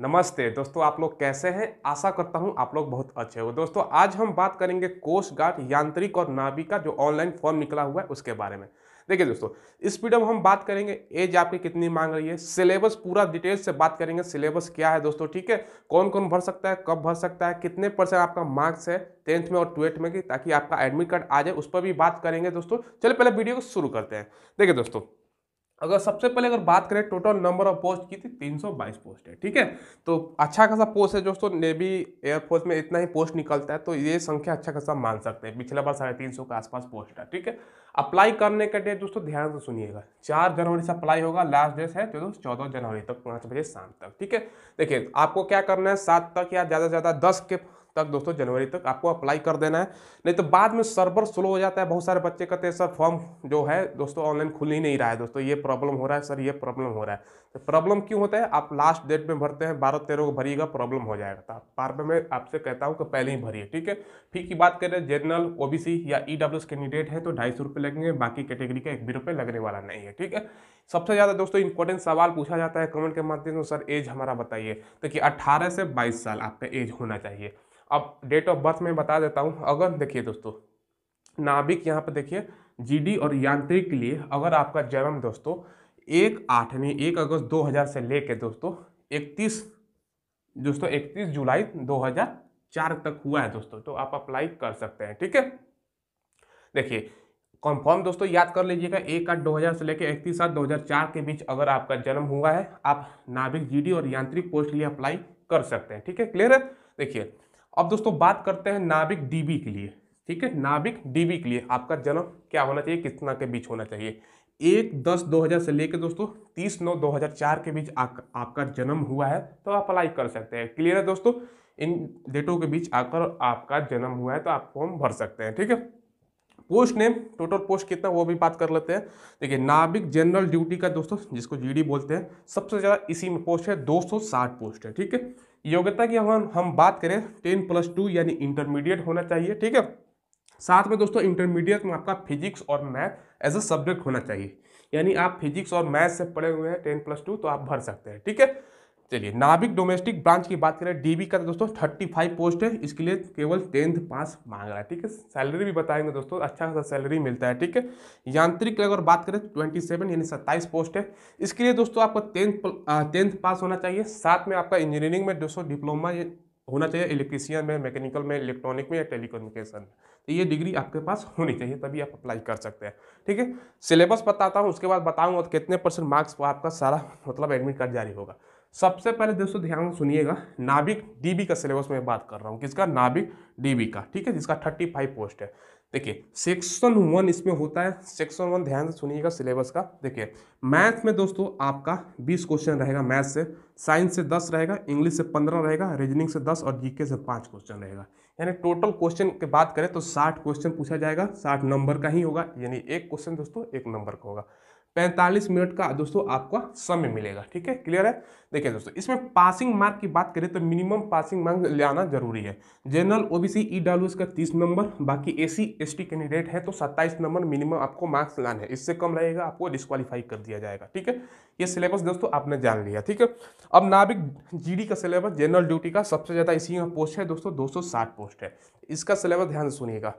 नमस्ते दोस्तों आप लोग कैसे हैं आशा करता हूं आप लोग बहुत अच्छे हो दोस्तों आज हम बात करेंगे कोस्ट गार्ड यांत्रिक और नाभिक का जो ऑनलाइन फॉर्म निकला हुआ है उसके बारे में देखिए दोस्तों इस वीडियो में हम बात करेंगे एज आपकी कितनी मांग रही है सिलेबस पूरा डिटेल से बात करेंगे सिलेबस क्या है दोस्तों ठीक है कौन कौन भर सकता है कब भर सकता है कितने परसेंट आपका मार्क्स है टेंथ में और ट्वेल्थ में की ताकि आपका एडमिट कार्ड आ जाए उस पर भी बात करेंगे दोस्तों चलिए पहले वीडियो को शुरू करते हैं देखिए दोस्तों अगर सबसे पहले अगर बात करें टोटल नंबर ऑफ पोस्ट की थी 322 पोस्ट है ठीक है तो अच्छा खासा पोस्ट है दोस्तों नेवी एयरफोर्स में इतना ही पोस्ट निकलता है तो ये संख्या अच्छा खासा मान सकते हैं पिछले बार साढ़े तीन सौ के आसपास पोस्ट है ठीक है अप्लाई करने का डेट दोस्तों ध्यान से सुनिएगा चार जनवरी से अप्लाई होगा लास्ट डेट है दोस्तों चौदह जनवरी तक पाँच बजे शाम तक ठीक है देखिए आपको क्या करना है सात तक या ज़्यादा से ज़्यादा दस के तक दोस्तों जनवरी तक आपको अप्लाई कर देना है नहीं तो बाद में सर्वर स्लो हो जाता है बहुत सारे बच्चे कहते हैं सर फॉर्म जो है दोस्तों ऑनलाइन खुल ही नहीं रहा है दोस्तों ये प्रॉब्लम हो रहा है सर ये प्रॉब्लम हो रहा है तो प्रॉब्लम क्यों होता है आप लास्ट डेट में भरते हैं बारह तेरह को भरिएगा प्रॉब्लम हो जाएगा तो बार में मैं आपसे कहता हूँ कि पहले ही भरिए ठीक है फी की बात करें जनरल ओ या ई कैंडिडेट है तो ढाई सौ लगेंगे बाकी कैटेगरी का एक भी रुपये लगने वाला नहीं है ठीक है सबसे ज़्यादा दोस्तों इंपॉर्टेंट सवाल पूछा जाता है कमेंट के माध्यम से सर एज हमारा बताइए तो कि अट्ठारह से बाईस साल आपका एज होना चाहिए अब डेट ऑफ बर्थ में बता देता हूँ अगर देखिए दोस्तों नाभिक यहाँ पर देखिए जीडी और यांत्रिक के लिए अगर आपका जन्म दोस्तों एक आठ यानी एक अगस्त 2000 से लेकर दोस्तों इकतीस दोस्तों इकतीस जुलाई 2004 तक हुआ है दोस्तों तो आप अप्लाई कर सकते हैं ठीक है देखिए कंफर्म दोस्तों याद कर लीजिएगा एक आठ दो हज़ार से लेकर इकतीस सात दो हज़ार चार के बीच अगर आपका जन्म हुआ है आप नाभिक जी और यांत्रिक पोस्ट लिए अप्लाई कर सकते हैं ठीक है क्लियर है देखिए अब दोस्तों बात करते हैं नाभिक डीबी के लिए ठीक है नाभिक डीबी के लिए आपका जन्म क्या होना चाहिए कितना के बीच होना चाहिए एक दस दो हज़ार से लेकर दोस्तों तीस नौ दो हज़ार चार के बीच आ, आपका जन्म हुआ है तो आप अप्लाई कर सकते हैं क्लियर है दोस्तों इन डेटों के बीच आकर आपका जन्म हुआ है तो आप फॉर्म भर सकते हैं ठीक है पोस्ट नेम टोटल पोस्ट कितना वो भी बात कर लेते हैं देखिए नाभिक जनरल ड्यूटी का दोस्तों जिसको जीडी बोलते हैं सबसे ज़्यादा इसी में पोस्ट है 260 पोस्ट है ठीक है योग्यता की हम हम बात करें टेन प्लस टू यानी इंटरमीडिएट होना चाहिए ठीक है साथ में दोस्तों इंटरमीडिएट में आपका फिजिक्स और मैथ एज अ सब्जेक्ट होना चाहिए यानी आप फिजिक्स और मैथ से पढ़े हुए हैं टेन प्लस टू तो आप भर सकते हैं ठीक है चलिए नाभिक डोमेस्टिक ब्रांच की बात करें डीबी का तो दोस्तों थर्टी फाइव पोस्ट है इसके लिए केवल टेंथ पास मांग रहा है ठीक है सैलरी भी बताएंगे दोस्तों अच्छा खासा सैलरी मिलता है ठीक है यांत्रिक अगर बात करें ट्वेंटी सेवन यानी सत्ताईस पोस्ट है इसके लिए दोस्तों आपको टेंथ टेंथ पास होना चाहिए साथ में आपका इंजीनियरिंग में दोस्तों डिप्लोमा होना चाहिए इलेक्ट्रीशियन में मैकेनिकल में इलेक्ट्रॉनिक में या टेलीकम्युनिकेशन में तो ये डिग्री आपके पास होनी चाहिए तभी आप अप्लाई कर सकते हैं ठीक है सिलेबस बताता हूँ उसके बाद बताऊँगा तो कितने परसेंट मार्क्स आपका सारा मतलब एडमिट कार्ड जारी होगा सबसे पहले दोस्तों ध्यान सुनिएगा नाभिक डीबी का सिलेबस में बात कर रहा हूँ किसका नाभिक डीबी का ठीक है जिसका थर्टी फाइव पोस्ट है देखिए सेक्शन वन इसमें होता है सेक्शन वन ध्यान से सुनिएगा सिलेबस का देखिए मैथ में दोस्तों आपका बीस क्वेश्चन रहेगा मैथ से साइंस से दस रहेगा इंग्लिश से पंद्रह रहेगा रीजनिंग से दस और जीके से पाँच क्वेश्चन रहेगा यानी टोटल क्वेश्चन की बात करें तो साठ क्वेश्चन पूछा जाएगा साठ नंबर का ही होगा यानी एक क्वेश्चन दोस्तों एक नंबर का होगा पैंतालीस मिनट का दोस्तों आपका समय मिलेगा ठीक है क्लियर है देखिए दोस्तों इसमें पासिंग मार्क की बात करें तो मिनिमम पासिंग मार्क ले आना जरूरी है जनरल ओबीसी बी सी का 30 नंबर बाकी एसी एसटी कैंडिडेट है तो 27 नंबर मिनिमम आपको मार्क्स लाने है इससे कम रहेगा आपको डिस्कालीफाई कर दिया जाएगा ठीक है ये सिलेबस दोस्तों आपने जान लिया ठीक है अब नाविक जी का सिलेबस जनरल ड्यूटी का सबसे ज़्यादा इसी में पोस्ट है दोस्तों दो पोस्ट है इसका सिलेबस ध्यान से सुनिएगा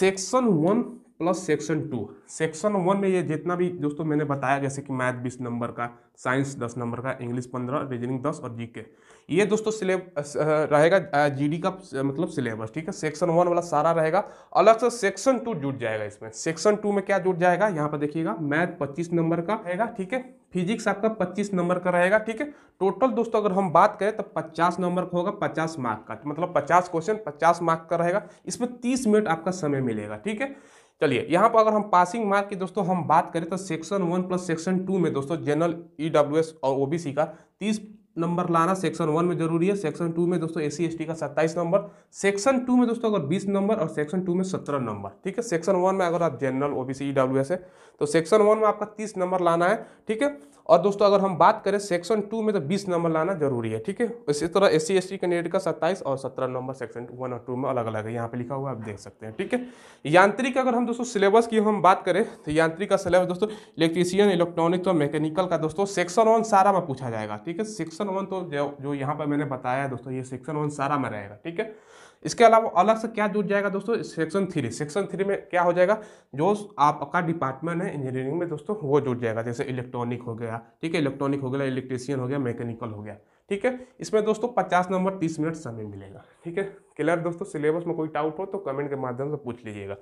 section one plus section two section one में ये जितना भी दोस्तों मैंने बताया जैसे कि मैथ बीस नंबर का साइंस दस नंबर का इंग्लिश पंद्रह रीजनिंग दस और जीके ये दोस्तों सिलेब रहेगा जीडी का मतलब सिलेबस ठीक है सेक्शन वन वाला सारा रहेगा अलग से सेक्शन टू जुट जाएगा इसमें सेक्शन टू में क्या जुट जाएगा यहाँ पर देखिएगा मैथ पच्चीस नंबर का रहेगा ठीक है फिजिक्स आपका पच्चीस नंबर का रहेगा ठीक है टोटल दोस्तों अगर हम बात करें तो पचास नंबर का होगा पचास मार्क का मतलब पचास क्वेश्चन पचास मार्क का रहेगा इसमें तीस मिनट आपका समय मिलेगा ठीक है चलिए यहाँ पर अगर हम पासिंग मार्क की दोस्तों हम बात करें तो section one plus section two में दोस्तों जनरल ई e और ओबीसी का तीस नंबर लाना सेक्शन वन में जरूरी है सेक्शन टू में दोस्तों एस सी का सत्ताईस नंबर सेक्शन टू में दोस्तों अगर बीस नंबर और सेक्शन टू में सत्रह नंबर ठीक है सेक्शन वन में अगर आप जनरल ओ ओबीसी ईडब्ल्यूएस है तो सेक्शन वन में आपका तीस नंबर लाना है ठीक है और दोस्तों अगर हम बात करें सेक्शन टू में तो बीस नंबर लाना जरूरी है ठीक है इसी तरह S C S T candidate का सत्ताईस और सत्रह नंबर सेक्शन वन और टू में अलग अलग है यहाँ पे लिखा हुआ आप देख सकते हैं ठीक है यांत्रिक अगर हम दोस्तों सिलेबस की हम बात करें तो यांत्रिक का सिलेबस दोस्तों इलेक्ट्रीशियन इलेक्ट्रॉनिक्स और मैकेनिकल का दोस्तों सेक्शन वन सारा में पूछा जाएगा ठीक है सेक्शन सेक्शन वन तो जो जो यहाँ पर मैंने बताया है दोस्तों ये सेक्शन वन सारा में रहेगा ठीक है इसके अलावा अलग से क्या जुड़ जाएगा दोस्तों सेक्शन थ्री सेक्शन थ्री में क्या हो जाएगा जो आपका डिपार्टमेंट है इंजीनियरिंग में दोस्तों वो जुड़ जाएगा जैसे इलेक्ट्रॉनिक हो गया ठीक है इलेक्ट्रॉनिक हो गया इलेक्ट्रीशियन हो गया मैकेनिकल हो गया ठीक है इसमें दोस्तों पचास नंबर तीस मिनट समय मिलेगा ठीक है क्लियर दोस्तों सिलेबस में कोई डाउट हो तो कमेंट के माध्यम से पूछ लीजिएगा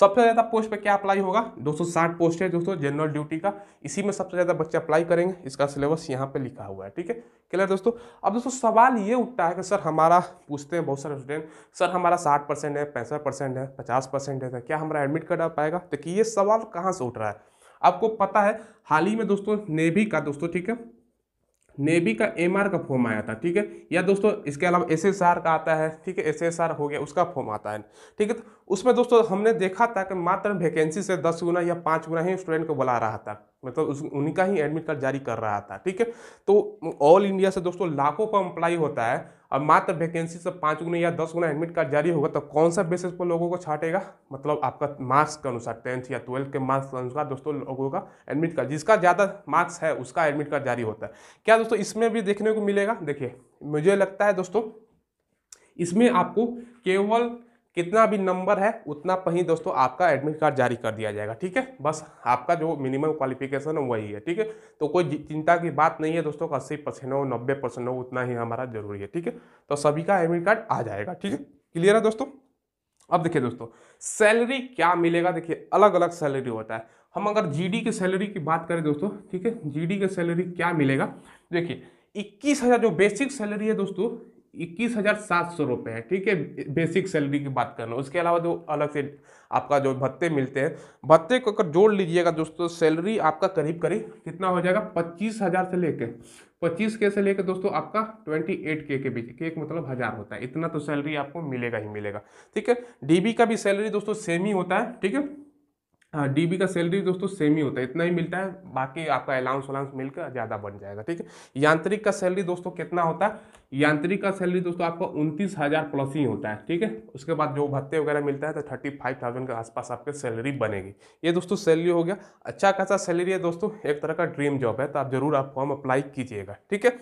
सबसे ज़्यादा पोस्ट पे क्या अप्लाई होगा 260 पोस्ट है दोस्तों जनरल ड्यूटी का इसी में सबसे ज़्यादा बच्चे अप्लाई करेंगे इसका सिलेबस यहाँ पे लिखा हुआ है ठीक है क्लियर दोस्तों अब दोस्तों सवाल ये उठता है कि सर हमारा पूछते हैं बहुत सारे स्टूडेंट सर हमारा साठ परसेंट है पैंसठ परसेंट है पचास परसेंट है तो क्या हमारा एडमिट करा पाएगा तो कि ये सवाल कहाँ से उठ रहा है आपको पता है हाल ही में दोस्तों ने का दोस्तों ठीक है नेवी का एम का फॉर्म आया था ठीक है या दोस्तों इसके अलावा एस का आता है ठीक है एस हो गया उसका फॉर्म आता है ठीक है तो उसमें दोस्तों हमने देखा था कि मात्र वैकेंसी से दस गुना या पाँच गुना ही स्टूडेंट को बुला रहा था मतलब उस उन्हीं का ही एडमिट कार्ड जारी कर रहा था ठीक है तो ऑल इंडिया से दोस्तों लाखों का अप्लाई होता है अब मात्र वैकेंसी से पाँच गुना या दस गुना एडमिट कार्ड जारी होगा तो कौन सा बेसिस पर लोगों को छाटेगा मतलब आपका मार्क्स के अनुसार टेंथ या ट्वेल्थ के मार्क्स के अनुसार दोस्तों लोगों का एडमिट कार्ड जिसका ज़्यादा मार्क्स है उसका एडमिट कार्ड जारी होता है क्या दोस्तों इसमें भी देखने को मिलेगा देखिए मुझे लगता है दोस्तों इसमें आपको केवल कितना भी नंबर है उतना पर ही दोस्तों आपका एडमिट कार्ड जारी कर दिया जाएगा ठीक है बस आपका जो मिनिमम क्वालिफिकेशन है वही है ठीक है तो कोई चिंता की बात नहीं है दोस्तों अस्सी परसेंट हो नब्बे परसेंट हो उतना ही हमारा जरूरी है ठीक है तो सभी का एडमिट कार्ड आ जाएगा ठीक है क्लियर है दोस्तों अब देखिए दोस्तों सैलरी क्या मिलेगा देखिए अलग अलग सैलरी होता है हम अगर जी की सैलरी की बात करें दोस्तों ठीक है जी की सैलरी क्या मिलेगा देखिए इक्कीस हज़ार जो बेसिक सैलरी है दोस्तों इक्कीस हज़ार सात सौ रुपये है ठीक है बेसिक सैलरी की बात कर उसके अलावा जो अलग से आपका जो भत्ते मिलते हैं भत्ते को अगर जोड़ लीजिएगा दोस्तों सैलरी आपका करीब करीब कितना हो जाएगा पच्चीस हज़ार से लेके पच्चीस के से लेकर दोस्तों आपका ट्वेंटी एट के के बीच के एक मतलब हज़ार होता है इतना तो सैलरी आपको मिलेगा ही मिलेगा ठीक है डी का भी सैलरी दोस्तों सेम ही होता है ठीक है हाँ बी का सैलरी दोस्तों सेम ही होता है इतना ही मिलता है बाकी आपका अलाउंस वलाउंस मिलकर ज़्यादा बन जाएगा ठीक है यांत्रिक का सैलरी दोस्तों कितना होता है यांत्रिक का सैलरी दोस्तों आपका उनतीस हज़ार प्लस ही होता है ठीक है उसके बाद जो भत्ते वगैरह मिलता है तो थर्टी फाइव थाउजेंड के आसपास आपके सैलरी बनेगी ये दोस्तों सैलरी हो गया अच्छा खासा सैलरी है दोस्तों एक तरह का ड्रीम जॉब है तो आप ज़रूर आप फॉर्म अप्लाई कीजिएगा ठीक है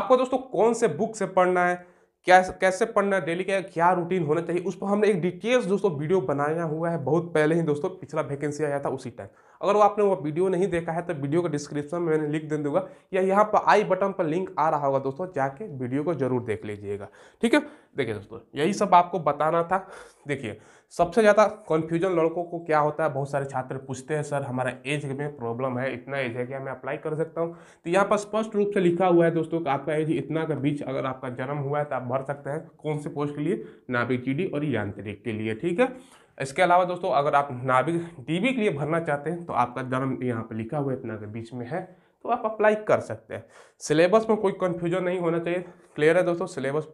आपको दोस्तों कौन से बुक से पढ़ना है क्या कैसे पढ़ना है डेली का क्या रूटीन होना चाहिए उस पर हमने एक डिटेल्स दोस्तों वीडियो बनाया हुआ है बहुत पहले ही दोस्तों पिछला वैकेंसी आया था उसी टाइम अगर वो आपने वो वीडियो नहीं देखा है तो वीडियो को डिस्क्रिप्शन में मैंने लिंक दे दूंगा या यहाँ पर आई बटन पर लिंक आ रहा होगा दोस्तों जाके वीडियो को जरूर देख लीजिएगा ठीक है देखिए दोस्तों यही सब आपको बताना था देखिए सबसे ज़्यादा कन्फ्यूजन लड़कों को क्या होता है बहुत सारे छात्र पूछते हैं सर हमारा एज में प्रॉब्लम है इतना एज है क्या मैं अप्लाई कर सकता हूँ तो यहाँ पर स्पष्ट रूप से लिखा हुआ है दोस्तों कि आपका एज इतना का बीच अगर आपका जन्म हुआ है तो आप भर सकते हैं कौन से पोस्ट के लिए नाभिक और यांत्रिक के लिए ठीक है इसके अलावा दोस्तों अगर आप नाभिक डीबी के लिए भरना चाहते हैं तो आपका जन्म यहाँ पर लिखा हुआ है इतना के बीच में है तो आप अप्लाई कर सकते हैं सिलेबस में कोई कन्फ्यूजन नहीं होना चाहिए क्लियर है दोस्तों सिलेबस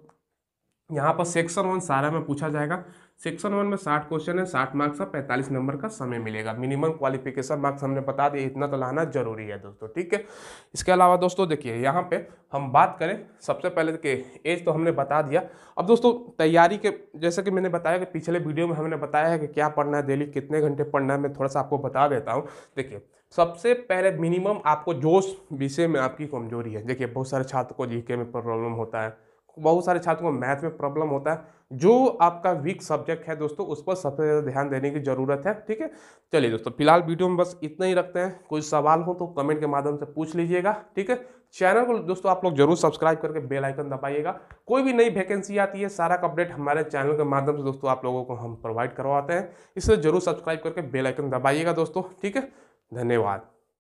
यहाँ पर सेक्शन वन सारा में पूछा जाएगा सेक्शन वन में साठ क्वेश्चन है साठ मार्क्स का पैंतालीस नंबर का समय मिलेगा मिनिमम क्वालिफिकेशन मार्क्स हमने बता दिए इतना तो लाना जरूरी है दोस्तों ठीक है इसके अलावा दोस्तों देखिए यहाँ पे हम बात करें सबसे पहले के एज तो हमने बता दिया अब दोस्तों तैयारी के जैसे कि मैंने बताया कि पिछले वीडियो में हमने बताया है कि क्या पढ़ना है डेली कितने घंटे पढ़ना है मैं थोड़ा सा आपको बता देता हूँ देखिए सबसे पहले मिनिमम आपको जोश विषय में आपकी कमजोरी है देखिए बहुत सारे छात्र को जीके में प्रॉब्लम होता है बहुत सारे छात्रों को मैथ में प्रॉब्लम होता है जो आपका वीक सब्जेक्ट है दोस्तों उस पर सबसे ज़्यादा ध्यान देने की ज़रूरत है ठीक है चलिए दोस्तों फिलहाल वीडियो में बस इतना ही रखते हैं कोई सवाल हो तो कमेंट के माध्यम से पूछ लीजिएगा ठीक है चैनल को दोस्तों आप लोग जरूर सब्सक्राइब करके बेल आइकन दबाइएगा कोई भी नई वैकेंसी आती है सारा अपडेट हमारे चैनल के माध्यम से दोस्तों आप लोगों को हम प्रोवाइड करवाते हैं इसलिए जरूर सब्सक्राइब करके बेलाइकन दबाइएगा दोस्तों ठीक है धन्यवाद